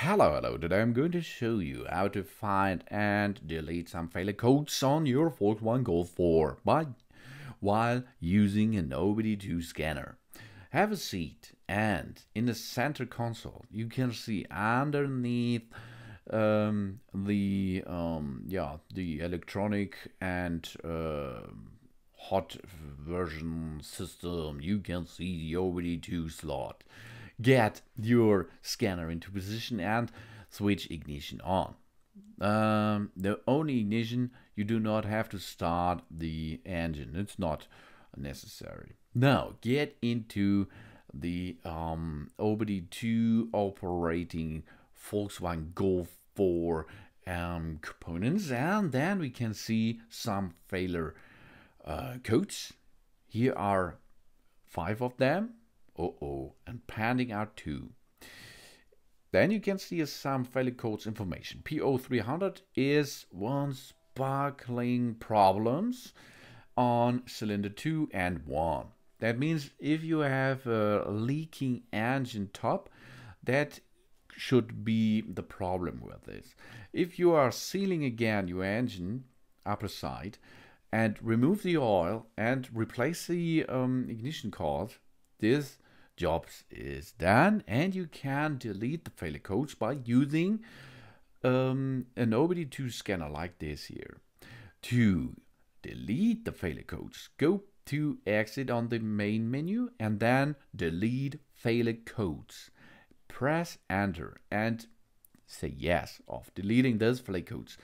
Hello, hello, today I'm going to show you how to find and delete some failure codes on your One Golf 4 by, while using an OBD2 scanner. Have a seat and in the center console you can see underneath um, the um, yeah the electronic and uh, hot version system you can see the OBD2 slot get your scanner into position and switch ignition on. Um, the only ignition, you do not have to start the engine. It's not necessary. Now, get into the um, OBD2 operating Volkswagen Golf 4 um, components and then we can see some failure uh, codes. Here are five of them oh, and panning out 2. Then you can see some failure codes information. PO300 is one sparkling problems on cylinder 2 and 1. That means if you have a leaking engine top, that should be the problem with this. If you are sealing again your engine upper side and remove the oil and replace the um, ignition cord, this jobs is done and you can delete the failure codes by using um, an OBD2 scanner like this here. To delete the failure codes, go to exit on the main menu and then delete failure codes. Press enter and say yes of deleting those failure codes.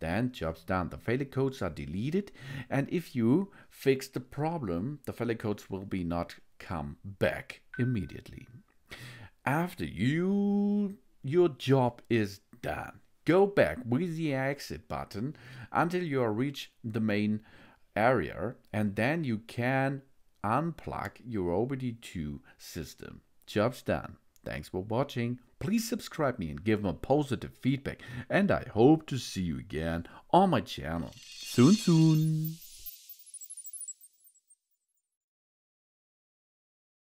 Then job's done. The failure codes are deleted and if you fix the problem, the failure codes will be not come back immediately. After you, your job is done. Go back with the exit button until you reach the main area and then you can unplug your OBD2 system. Job's done. Thanks for watching. Please subscribe me and give me a positive feedback. And I hope to see you again on my channel soon soon.